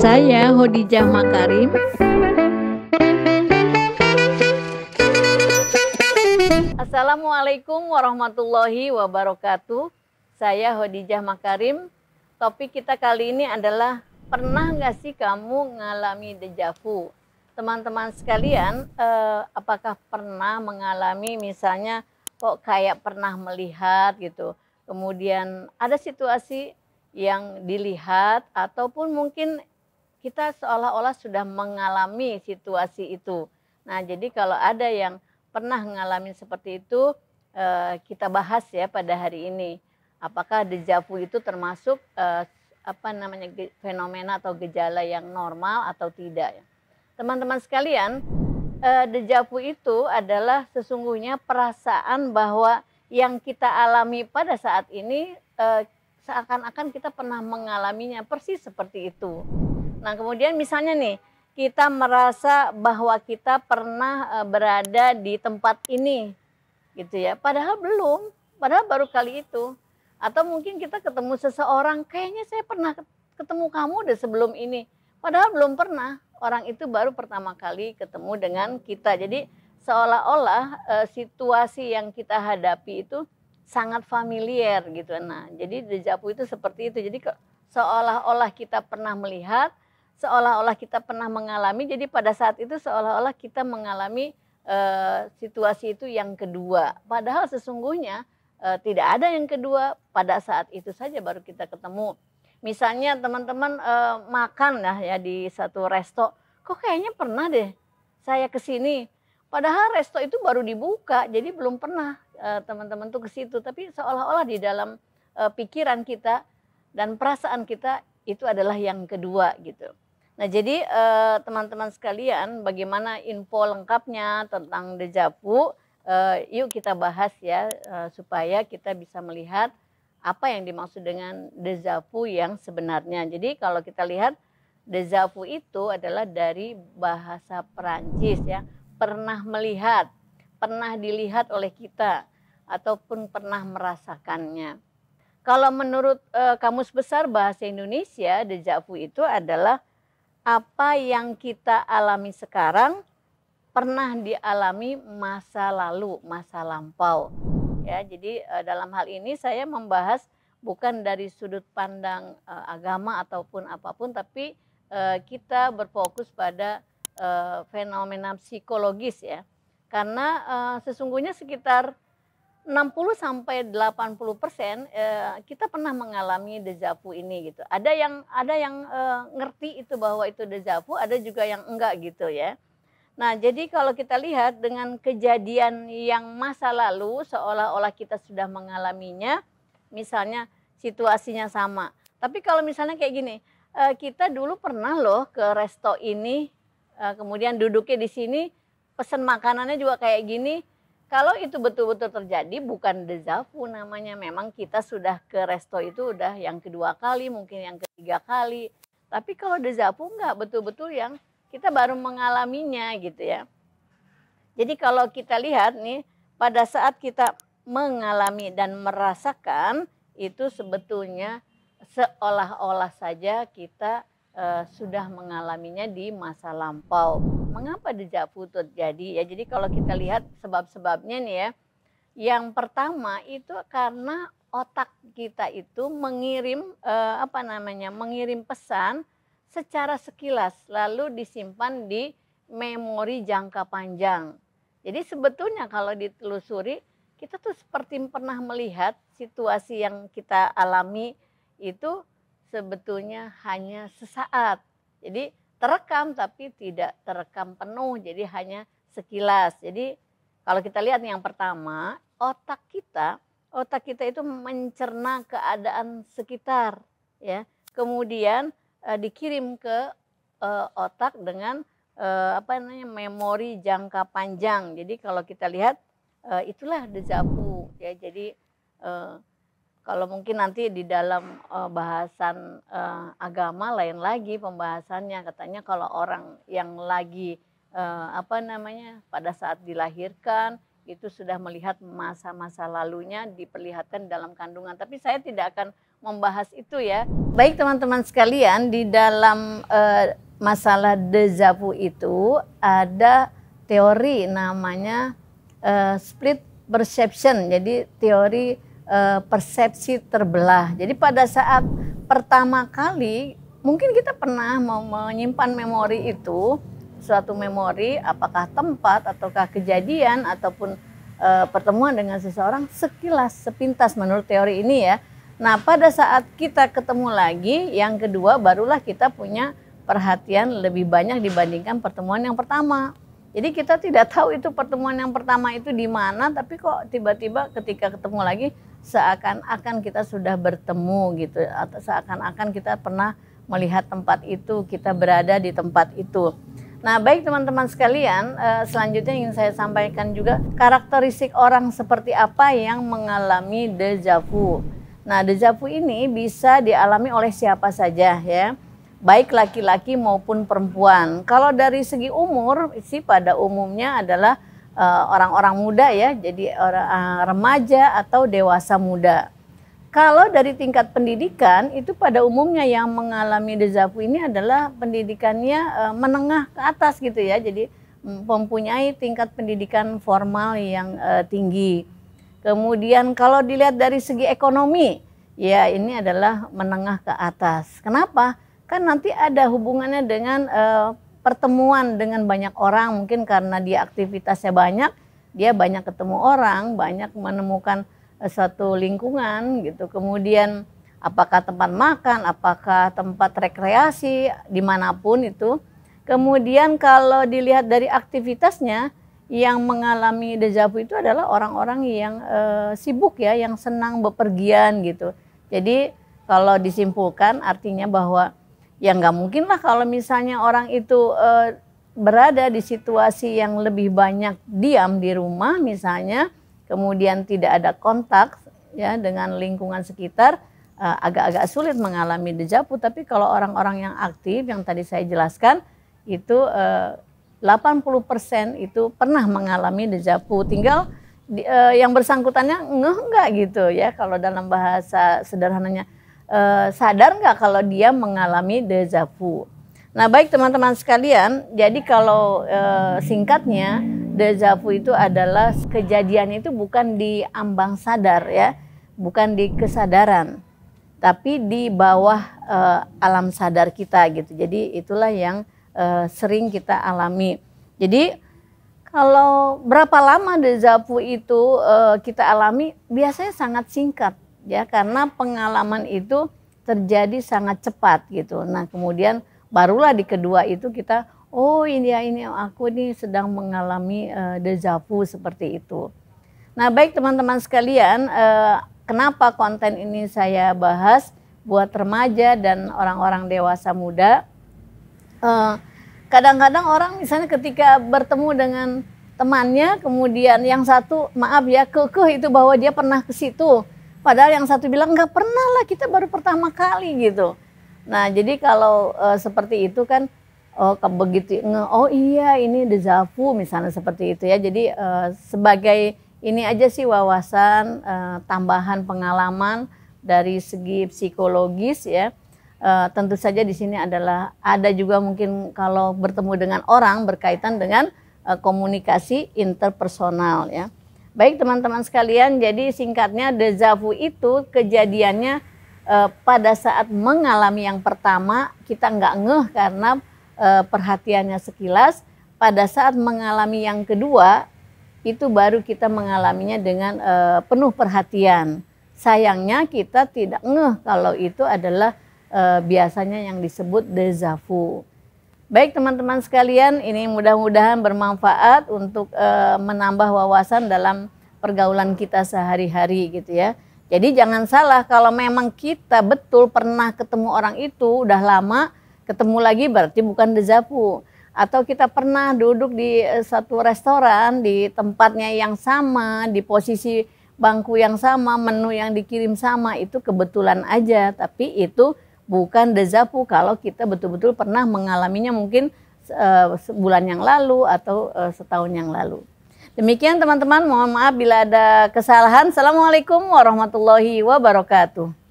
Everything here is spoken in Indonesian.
Saya Hodijah Makarim. Assalamualaikum warahmatullahi wabarakatuh. Saya Hodijah Makarim. Topik kita kali ini adalah pernah nggak sih kamu mengalami dejavu? Teman-teman sekalian, eh, apakah pernah mengalami misalnya kok kayak pernah melihat gitu? Kemudian ada situasi yang dilihat ataupun mungkin kita seolah-olah sudah mengalami situasi itu. Nah, jadi kalau ada yang pernah mengalami seperti itu, eh, kita bahas ya pada hari ini. Apakah dejavu itu termasuk eh, apa namanya fenomena atau gejala yang normal atau tidak? Ya? Teman-teman sekalian, eh, dejavu itu adalah sesungguhnya perasaan bahwa yang kita alami pada saat ini eh, seakan-akan kita pernah mengalaminya persis seperti itu. Nah, kemudian misalnya nih, kita merasa bahwa kita pernah e, berada di tempat ini gitu ya. Padahal belum, padahal baru kali itu. Atau mungkin kita ketemu seseorang, kayaknya saya pernah ketemu kamu deh sebelum ini. Padahal belum pernah. Orang itu baru pertama kali ketemu dengan kita. Jadi seolah-olah e, situasi yang kita hadapi itu sangat familiar gitu. Nah, jadi dejavu itu seperti itu. Jadi seolah-olah kita pernah melihat, seolah-olah kita pernah mengalami. Jadi pada saat itu seolah-olah kita mengalami e, situasi itu yang kedua. Padahal sesungguhnya e, tidak ada yang kedua. Pada saat itu saja baru kita ketemu. Misalnya teman-teman e, makan lah ya di satu resto, kok kayaknya pernah deh saya kesini. Padahal resto itu baru dibuka, jadi belum pernah eh, teman-teman tuh ke situ. Tapi seolah-olah di dalam eh, pikiran kita dan perasaan kita itu adalah yang kedua gitu. Nah jadi eh, teman-teman sekalian, bagaimana info lengkapnya tentang dejavu? Yuk kita bahas ya supaya kita bisa melihat apa yang dimaksud dengan dejavu yang sebenarnya. Jadi kalau kita lihat dejavu itu adalah dari bahasa Perancis ya pernah melihat, pernah dilihat oleh kita, ataupun pernah merasakannya. Kalau menurut e, Kamus Besar Bahasa Indonesia, deja vu itu adalah apa yang kita alami sekarang pernah dialami masa lalu, masa lampau. Ya, jadi e, dalam hal ini saya membahas bukan dari sudut pandang e, agama ataupun apapun, tapi e, kita berfokus pada uh, fenomena psikologis ya. Karena uh, sesungguhnya sekitar 60 sampai 80 persen eh, kita pernah mengalami dejavu ini gitu. Ada yang ada yang ngerti itu bahwa itu dejavu, ada juga yang enggak gitu ya. Nah jadi kalau kita lihat dengan kejadian yang masa lalu seolah-olah kita sudah mengalaminya, misalnya situasinya sama. Tapi kalau misalnya kayak gini, kita dulu pernah loh ke resto ini Eh, kemudian duduknya di sini, pesan makanannya juga kayak gini. Kalau itu betul-betul terjadi, bukan dezavu namanya. Memang kita sudah ke resto itu udah yang kedua kali, mungkin yang ketiga kali. Tapi kalau dezavu nggak betul-betul yang kita baru mengalaminya gitu ya. Jadi kalau kita lihat nih, pada saat kita mengalami dan merasakan, itu sebetulnya seolah-olah saja kita uh, sudah mengalaminya di masa lampau. Mengapa jejak putut jadi ya? Jadi kalau kita lihat sebab-sebabnya nih ya, yang pertama itu karena otak kita itu mengirim uh, apa namanya mengirim pesan secara sekilas lalu disimpan di memori jangka panjang. Jadi sebetulnya kalau ditelusuri kita tuh seperti pernah melihat situasi yang kita alami itu sebetulnya hanya sesaat. Jadi terekam tapi tidak terekam penuh, jadi hanya sekilas. Jadi kalau kita lihat yang pertama, otak kita, otak kita itu mencerna keadaan sekitar, ya. Kemudian eh, dikirim ke eh, otak dengan eh, apa namanya memori jangka panjang. Jadi kalau kita lihat eh, itulah dejavu, ya. Jadi eh, kalau mungkin nanti di dalam uh, bahasan uh, agama lain lagi pembahasannya katanya kalau orang yang lagi uh, apa namanya pada saat dilahirkan itu sudah melihat masa-masa lalunya diperlihatkan dalam kandungan tapi saya tidak akan membahas itu ya baik teman-teman sekalian di dalam uh, masalah dezapu itu ada teori namanya uh, split perception jadi teori uh, persepsi terbelah. Jadi pada saat pertama kali mungkin kita pernah mau menyimpan memori itu suatu memori apakah tempat ataukah kejadian ataupun e, pertemuan dengan seseorang sekilas sepintas menurut teori ini ya. Nah, pada saat kita ketemu lagi yang kedua barulah kita punya perhatian lebih banyak dibandingkan pertemuan yang pertama. Jadi kita tidak tahu itu pertemuan yang pertama itu di mana, tapi kok tiba-tiba ketika ketemu lagi seakan-akan kita sudah bertemu gitu, atau seakan-akan kita pernah melihat tempat itu, kita berada di tempat itu. Nah, baik teman-teman sekalian, eh, selanjutnya ingin saya sampaikan juga karakteristik orang seperti apa yang mengalami deja Nah, deja ini bisa dialami oleh siapa saja ya baik laki-laki maupun perempuan. Kalau dari segi umur sih pada umumnya adalah eh, orang-orang uh, muda ya, jadi uh, remaja atau dewasa muda. Kalau dari tingkat pendidikan itu pada umumnya yang mengalami dezavu ini adalah pendidikannya uh, menengah ke atas gitu ya, jadi mm, mempunyai tingkat pendidikan formal yang uh, tinggi. Kemudian kalau dilihat dari segi ekonomi, ya ini adalah menengah ke atas. Kenapa? kan nanti ada hubungannya dengan uh, pertemuan dengan banyak orang mungkin karena dia aktivitasnya banyak dia banyak ketemu orang banyak menemukan uh, suatu lingkungan gitu kemudian apakah tempat makan apakah tempat rekreasi dimanapun itu kemudian kalau dilihat dari aktivitasnya yang mengalami dejavu itu adalah orang-orang yang uh, sibuk ya yang senang bepergian gitu jadi kalau disimpulkan artinya bahwa ya nggak mungkin lah kalau misalnya orang itu e, berada di situasi yang lebih banyak diam di rumah misalnya, kemudian tidak ada kontak ya dengan lingkungan sekitar, eh, agak-agak sulit mengalami dejavu. Tapi kalau orang-orang yang aktif yang tadi saya jelaskan itu e, eh, 80% itu pernah mengalami dejavu. Tinggal di, yang bersangkutannya ngeh nggak gitu ya kalau dalam bahasa sederhananya uh, sadar nggak kalau dia mengalami deja vu? Nah baik teman-teman sekalian, jadi kalau e, singkatnya vu itu adalah kejadian itu bukan di ambang sadar ya, bukan di kesadaran, tapi di bawah e, alam sadar kita gitu. Jadi itulah yang e, sering kita alami. Jadi kalau berapa lama deja vu itu e, kita alami, biasanya sangat singkat ya karena pengalaman itu terjadi sangat cepat gitu. Nah kemudian barulah di kedua itu kita oh ini ya ini aku ini sedang mengalami uh, eh, dejavu seperti itu. Nah baik teman-teman sekalian, uh, kenapa konten ini saya bahas buat remaja dan orang-orang dewasa muda? kadang eh, kadang-kadang orang misalnya ketika bertemu dengan temannya kemudian yang satu maaf ya kekeh itu bahwa dia pernah ke situ Padahal yang satu bilang nggak pernah lah kita baru pertama kali gitu. Nah jadi kalau e, seperti itu kan oh ke begitu nge, oh iya ini dezavu misalnya seperti itu ya. Jadi e, sebagai ini aja sih wawasan e, tambahan pengalaman dari segi psikologis ya. E, tentu saja di sini adalah ada juga mungkin kalau bertemu dengan orang berkaitan dengan e, komunikasi interpersonal ya Baik teman-teman sekalian, jadi singkatnya vu itu kejadiannya e, pada saat mengalami yang pertama kita nggak ngeh karena e, perhatiannya sekilas. Pada saat mengalami yang kedua itu baru kita mengalaminya dengan e, penuh perhatian. Sayangnya kita tidak ngeh kalau itu adalah e, biasanya yang disebut vu. Baik teman-teman sekalian, ini mudah-mudahan bermanfaat untuk e, menambah wawasan dalam pergaulan kita sehari-hari gitu ya. Jadi jangan salah kalau memang kita betul pernah ketemu orang itu udah lama, ketemu lagi berarti bukan dejavu. Atau kita pernah duduk di eh, satu restoran di tempatnya yang sama, di posisi bangku yang sama, menu yang dikirim sama, itu kebetulan aja, tapi itu bukan dezapu kalau kita betul-betul pernah mengalaminya mungkin eh, sebulan yang lalu atau eh, setahun yang lalu. Demikian teman-teman, mohon maaf bila ada kesalahan. Assalamualaikum warahmatullahi wabarakatuh.